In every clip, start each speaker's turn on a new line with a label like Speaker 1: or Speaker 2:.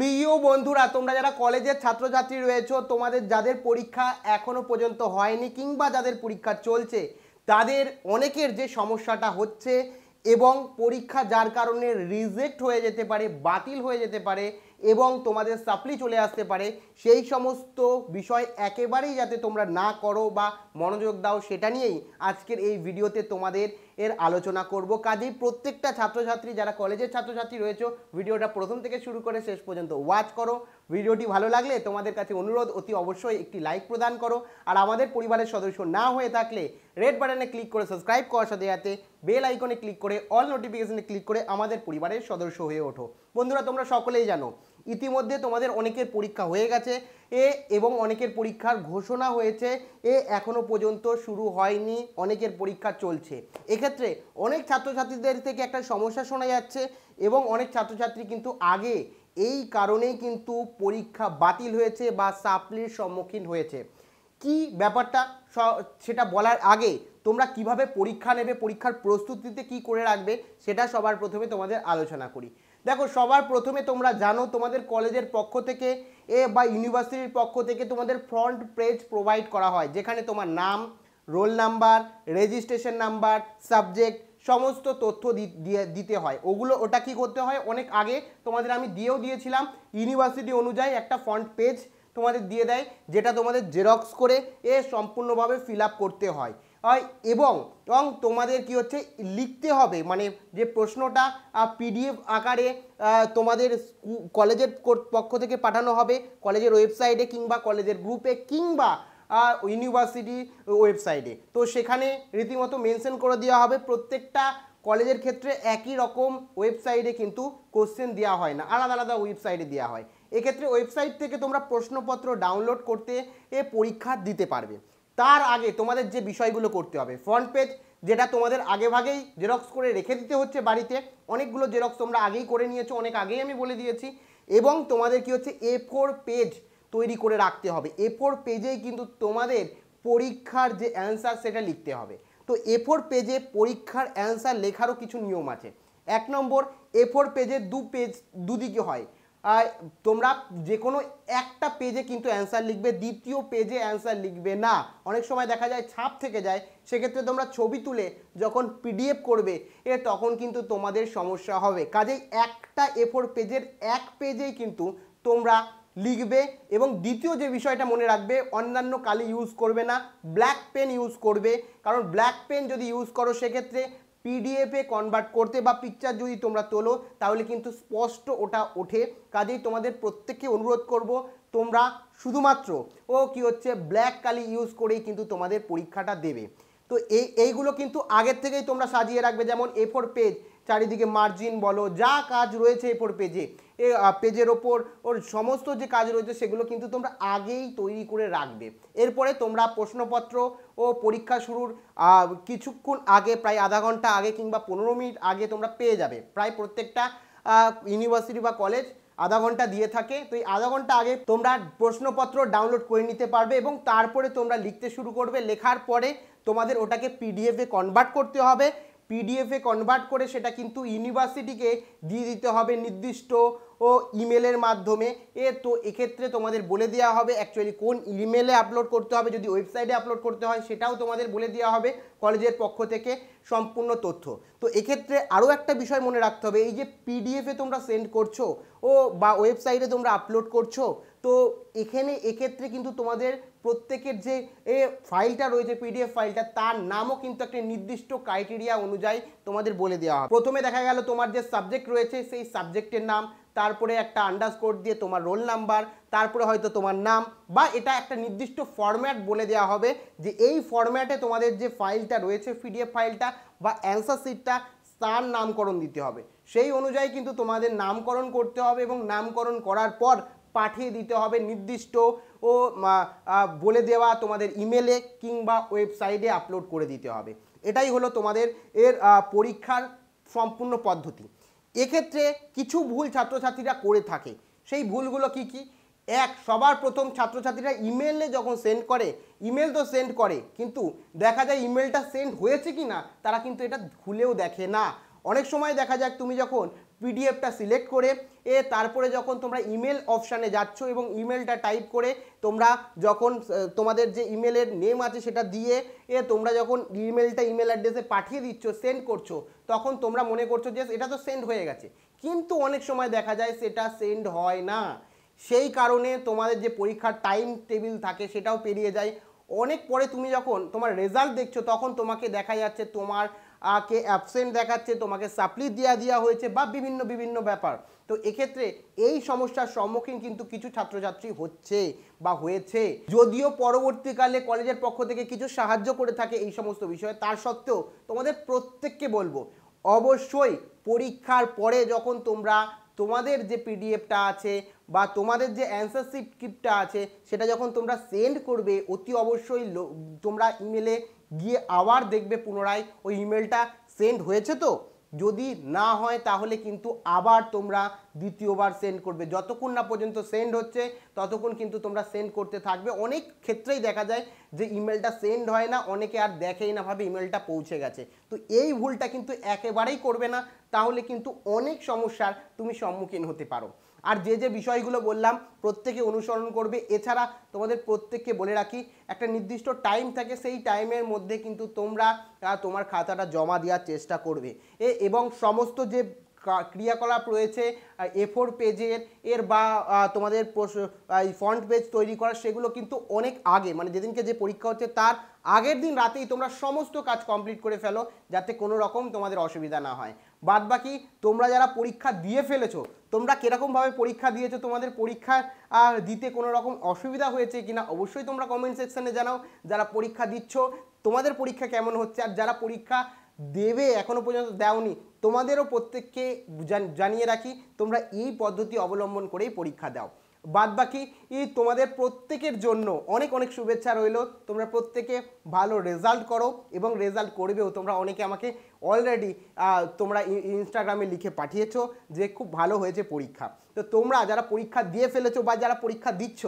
Speaker 1: প্রিয় বন্ধুরা তোমরা যারা কলেজের ছাত্রছাত্রী রয়েছ তোমাদের যাদের পরীক্ষা এখনো পর্যন্ত হয়নি কিংবা যাদের পরীক্ষা চলছে তাদের অনেকের যে সমস্যাটা হচ্ছে এবং পরীক্ষা যার কারণে রিজেক্ট হয়ে যেতে পারে বাতিল হয়ে যেতে পারে এবং তোমাদের সাপ্লি চলে আসতে পারে সেই সমস্ত বিষয় একেবারেই যাতে তোমরা না করো বা মনোযোগ দাও সেটা নিয়েই আজকের এই ভিডিওতে তোমাদের এর আলোচনা করব কাজেই প্রত্যেকটা ছাত্রছাত্রী যারা কলেজের ছাত্রছাত্রী রয়েছে ভিডিওটা প্রথম থেকে শুরু করে শেষ পর্যন্ত ওয়াচ করো ভিডিওটি ভালো লাগলে তোমাদের কাছে অনুরোধ অতি অবশ্যই একটি লাইক প্রদান করো আর আমাদের পরিবারের সদস্য না হয়ে থাকলে রেড বাটনে ক্লিক করে সাবস্ক্রাইব করার সাথে সাথে বেল আইকনে ক্লিক করে অল নোটিফিকেশনে ক্লিক করে আমাদের পরিবারের সদস্য হয়ে ওঠো বন্ধুরা তোমরা সকলেই জানো ইতিমধ্যে তোমাদের অনেকের পরীক্ষা হয়ে গেছে এ এবং অনেকের পরীক্ষার ঘোষণা হয়েছে এ এখনও পর্যন্ত শুরু হয়নি অনেকের পরীক্ষা চলছে এক্ষেত্রে অনেক ছাত্রছাত্রীদের থেকে একটা সমস্যা শোনা যাচ্ছে এবং অনেক ছাত্রছাত্রী কিন্তু আগে এই কারণেই কিন্তু পরীক্ষা বাতিল হয়েছে বা সাপ্লির সম্মুখীন হয়েছে কি ব্যাপারটা সেটা বলার আগে তোমরা কিভাবে পরীক্ষা নেবে পরীক্ষার প্রস্তুতিতে কি করে রাখবে সেটা সবার প্রথমে তোমাদের আলোচনা করি দেখো সবার প্রথমে তোমরা জানো তোমাদের কলেজের পক্ষ থেকে এ বা ইউনিভার্সিটির পক্ষ থেকে তোমাদের ফ্রন্ট পেজ প্রোভাইড করা হয় যেখানে তোমার নাম roll number registration number subject সমস্ত তথ্য দিতে হয় ওগুলো ওটা কি করতে হয় অনেক আগে তোমাদের আমি দিয়েও দিয়েছিলাম ইউনিভার্সিটি অনুযায়ী একটা ফ্রন্ট পেজ তোমাদের দিয়ে দেয় যেটা তোমাদের জেরক্স করে এ সম্পূর্ণভাবে ফিল করতে হয় এবং এবং তোমাদের কি হচ্ছে লিখতে হবে মানে যে প্রশ্নটা পিডিএফ আকারে তোমাদের কলেজের পক্ষ থেকে পাঠানো হবে কলেজের ওয়েবসাইটে কিংবা কলেজের গ্রুপে কিংবা ইউনিভার্সিটি ওয়েবসাইটে তো সেখানে রীতিমতো মেনশন করে দেওয়া হবে প্রত্যেকটা কলেজের ক্ষেত্রে একই রকম ওয়েবসাইটে কিন্তু কোশ্চেন দেওয়া হয় না আলাদা আলাদা ওয়েবসাইটে দেওয়া হয় এক্ষেত্রে ওয়েবসাইট থেকে তোমরা প্রশ্নপত্র ডাউনলোড করতে এ পরীক্ষা দিতে পারবে তার আগে তোমাদের যে বিষয়গুলো করতে হবে ফ্রন্ট পেজ যেটা তোমাদের আগেভাগেই জেরক্স করে রেখে দিতে হচ্ছে বাড়িতে অনেকগুলো জেরক্স তোমরা আগেই করে নিয়েছো অনেক আগেই আমি বলে দিয়েছি এবং তোমাদের কি হচ্ছে এ ফোর পেজ তৈরি করে রাখতে হবে এ ফোর পেজেই কিন্তু তোমাদের পরীক্ষার যে অ্যান্সার সেটা লিখতে হবে তো এ ফোর পেজে পরীক্ষার অ্যান্সার লেখারও কিছু নিয়ম আছে এক নম্বর এ ফোর পেজে দু পেজ দুদিকে হয় তোমরা যে কোনো একটা পেজে কিন্তু অ্যান্সার লিখবে দ্বিতীয় পেজে অ্যান্সার লিখবে না অনেক সময় দেখা যায় ছাপ থেকে যায় সেক্ষেত্রে তোমরা ছবি তুলে যখন পিডিএফ করবে এ তখন কিন্তু তোমাদের সমস্যা হবে কাজেই একটা এ ফোর পেজের এক পেজেই কিন্তু তোমরা লিখবে এবং দ্বিতীয় যে বিষয়টা মনে রাখবে অন্যান্য কালি ইউজ করবে না ব্ল্যাক পেন ইউজ করবে কারণ ব্ল্যাক পেন যদি ইউজ করো সেক্ষেত্রে পিডিএফে কনভার্ট করতে বা পিকচার যদি তোমরা তোলো তাহলে কিন্তু স্পষ্ট ওটা ওঠে কাজেই তোমাদের প্রত্যেককে অনুরোধ করব তোমরা শুধুমাত্র ও কি হচ্ছে ব্ল্যাক কালি ইউজ করেই কিন্তু তোমাদের পরীক্ষাটা দেবে তো এই এইগুলো কিন্তু আগের থেকেই তোমরা সাজিয়ে রাখবে যেমন এ ফোর পেজ চারিদিকে মার্জিন বলো যা কাজ রয়েছে এরপর পেজে এ পেজের ওপর ওর সমস্ত যে কাজ রয়েছে সেগুলো কিন্তু তোমরা আগেই তৈরি করে রাখবে এরপরে তোমরা প্রশ্নপত্র ও পরীক্ষা শুরুর কিছুক্ষণ আগে প্রায় আধা ঘন্টা আগে কিংবা পনেরো মিনিট আগে তোমরা পেয়ে যাবে প্রায় প্রত্যেকটা ইউনিভার্সিটি বা কলেজ আধা ঘন্টা দিয়ে থাকে তো এই আধা ঘন্টা আগে তোমরা প্রশ্নপত্র ডাউনলোড করে নিতে পারবে এবং তারপরে তোমরা লিখতে শুরু করবে লেখার পরে তোমাদের ওটাকে পিডিএফে কনভার্ট করতে হবে পিডিএফে কনভার্ট করে সেটা কিন্তু ইউনিভার্সিটিকে দিয়ে দিতে হবে নির্দিষ্ট ও ইমেলের মাধ্যমে এ তো এক্ষেত্রে তোমাদের বলে দেওয়া হবে অ্যাকচুয়ালি কোন ইমেলে আপলোড করতে হবে যদি ওয়েবসাইটে আপলোড করতে হয় সেটাও তোমাদের বলে দেওয়া হবে কলেজের পক্ষ থেকে সম্পূর্ণ তথ্য তো এক্ষেত্রে আরও একটা বিষয় মনে রাখতে হবে এই যে পিডিএফে তোমরা সেন্ড করছো ও বা ওয়েবসাইটে তোমরা আপলোড করছো তো এখানে এক্ষেত্রে কিন্তু তোমাদের প্রত্যেকের যে এ ফাইলটা রয়েছে পিডিএফ ফাইলটা তার নামও কিন্তু একটা নির্দিষ্ট ক্রাইটেরিয়া অনুযায়ী তোমাদের বলে দেওয়া হবে প্রথমে দেখা গেল তোমার যে সাবজেক্ট রয়েছে সেই সাবজেক্টের নাম তারপরে একটা আন্ডারস্কোর দিয়ে তোমার রোল নাম্বার তারপরে হয়তো তোমার নাম বা এটা একটা নির্দিষ্ট ফরম্যাট বলে দেওয়া হবে যে এই ফরম্যাটে তোমাদের যে ফাইলটা রয়েছে পিডিএফ ফাইলটা বা অ্যান্সার শিটটা তার নামকরণ দিতে হবে সেই অনুযায়ী কিন্তু তোমাদের নামকরণ করতে হবে এবং নামকরণ করার পর পাঠিয়ে দিতে হবে নির্দিষ্ট ও বলে দেওয়া তোমাদের ইমেলে কিংবা ওয়েবসাইটে আপলোড করে দিতে হবে এটাই হলো তোমাদের এর পরীক্ষার সম্পূর্ণ পদ্ধতি এক্ষেত্রে কিছু ভুল ছাত্রছাত্রীরা করে থাকে সেই ভুলগুলো কি কি এক সবার প্রথম ছাত্রছাত্রীরা ইমেলে যখন সেন্ড করে ইমেল তো সেন্ড করে কিন্তু দেখা যায় ইমেলটা সেন্ড হয়েছে কি না তারা কিন্তু এটা খুলেও দেখে না অনেক সময় দেখা যায় তুমি যখন পিডিএফটা সিলেক্ট করে এ তারপরে যখন তোমরা ইমেল অপশানে যাচ্ছ এবং ইমেলটা টাইপ করে তোমরা যখন তোমাদের যে ইমেলের নেম আছে সেটা দিয়ে এ তোমরা যখন ইমেলটা ইমেল অ্যাড্রেসে পাঠিয়ে দিচ্ছ সেন্ড করছো তখন তোমরা মনে করছো যে এটা তো সেন্ড হয়ে গেছে কিন্তু অনেক সময় দেখা যায় সেটা সেন্ড হয় না সেই কারণে তোমাদের যে পরীক্ষার টাইম টেবিল থাকে সেটাও পেরিয়ে যায় অনেক পরে তুমি যখন তোমার রেজাল্ট দেখছো তখন তোমাকে দেখা যাচ্ছে তোমার কে অ্যাবসেন্ট দেখাচ্ছে তোমাকে সাপ্লি দেওয়া দেওয়া হয়েছে বা বিভিন্ন বিভিন্ন ব্যাপার তো এক্ষেত্রে এই সমস্যার সম্মুখীন কিন্তু কিছু ছাত্রছাত্রী হচ্ছে বা হয়েছে যদিও পরবর্তীকালে কলেজের পক্ষ থেকে কিছু সাহায্য করে থাকে এই সমস্ত বিষয়ে তার সত্ত্বেও তোমাদের প্রত্যেককে বলবো অবশ্যই পরীক্ষার পরে যখন তোমরা তোমাদের যে পিডিএফটা আছে বা তোমাদের যে অ্যান্সার স্ক্রিপ্টটা আছে সেটা যখন তোমরা সেন্ড করবে অতি অবশ্যই তোমরা ইমেলে গিয়ে আবার দেখবে পুনরায় ওই ইমেলটা সেন্ড হয়েছে তো যদি না হয় তাহলে কিন্তু আবার তোমরা দ্বিতীয়বার সেন্ড করবে যতক্ষণ না পর্যন্ত সেন্ড হচ্ছে ততক্ষণ কিন্তু তোমরা সেন্ড করতে থাকবে অনেক ক্ষেত্রেই দেখা যায় যে ইমেলটা সেন্ড হয় না অনেকে আর দেখেই না ভাবে ইমেলটা পৌঁছে গেছে তো এই ভুলটা কিন্তু একেবারেই করবে না তাহলে কিন্তু অনেক সমস্যার তুমি সম্মুখীন হতে পারো আর যে যে বিষয়গুলো বললাম প্রত্যেকে অনুসরণ করবে এছাড়া তোমাদের প্রত্যেককে বলে রাখি একটা নির্দিষ্ট টাইম থাকে সেই টাইমের মধ্যে কিন্তু তোমরা তোমার খাতাটা জমা দেওয়ার চেষ্টা করবে এ এবং সমস্ত যে ক্রিয়াকলাপ রয়েছে এ ফোর পেজের এর বা তোমাদের ফ্রন্ট পেজ তৈরি করা সেগুলো কিন্তু অনেক আগে মানে যেদিনকে যে পরীক্ষা হচ্ছে তার আগের দিন রাতেই তোমরা সমস্ত কাজ কমপ্লিট করে ফেলো যাতে কোনো রকম তোমাদের অসুবিধা না হয় বাদ বাকি তোমরা যারা পরীক্ষা দিয়ে ফেলেছো তোমরা কীরকমভাবে পরীক্ষা দিয়েছো তোমাদের পরীক্ষা দিতে কোনো রকম অসুবিধা হয়েছে কিনা অবশ্যই তোমরা কমেন্ট সেকশানে জানাও যারা পরীক্ষা দিচ্ছ তোমাদের পরীক্ষা কেমন হচ্ছে আর যারা পরীক্ষা দেবে এখনও পর্যন্ত দেওনি তোমাদেরও প্রত্যেককে জানিয়ে রাখি তোমরা এই পদ্ধতি অবলম্বন করেই পরীক্ষা দাও বাদ বাকি তোমাদের প্রত্যেকের জন্য অনেক অনেক শুভেচ্ছা রইল তোমরা প্রত্যেকে ভালো রেজাল্ট করো এবং রেজাল্ট করবেও তোমরা অনেকে আমাকে অলরেডি তোমরা ইনস্টাগ্রামে লিখে পাঠিয়েছো যে খুব ভালো হয়েছে পরীক্ষা তো তোমরা যারা পরীক্ষা দিয়ে ফেলেছো বা যারা পরীক্ষা দিচ্ছ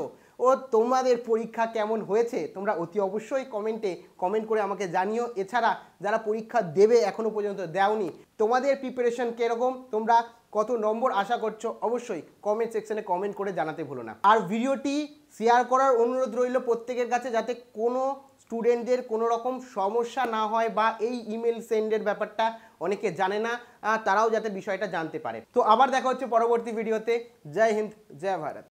Speaker 1: ও তোমাদের পরীক্ষা কেমন হয়েছে তোমরা অতি অবশ্যই কমেন্টে কমেন্ট করে আমাকে জানিও এছাড়া যারা পরীক্ষা দেবে এখনও পর্যন্ত দেওনি তোমাদের প্রিপারেশন কীরকম তোমরা কত নম্বর আশা করছো অবশ্যই কমেন্ট সেকশনে কমেন্ট করে জানাতে ভুলো না আর ভিডিওটি শেয়ার করার অনুরোধ রইল প্রত্যেকের কাছে যাতে কোনো স্টুডেন্টদের কোনো রকম সমস্যা না হয় বা এই ইমেল সেন্ডের ব্যাপারটা অনেকে জানে না তারাও যাতে বিষয়টা জানতে পারে তো আবার দেখা হচ্ছে পরবর্তী ভিডিওতে জয় হিন্দ জয় ভারত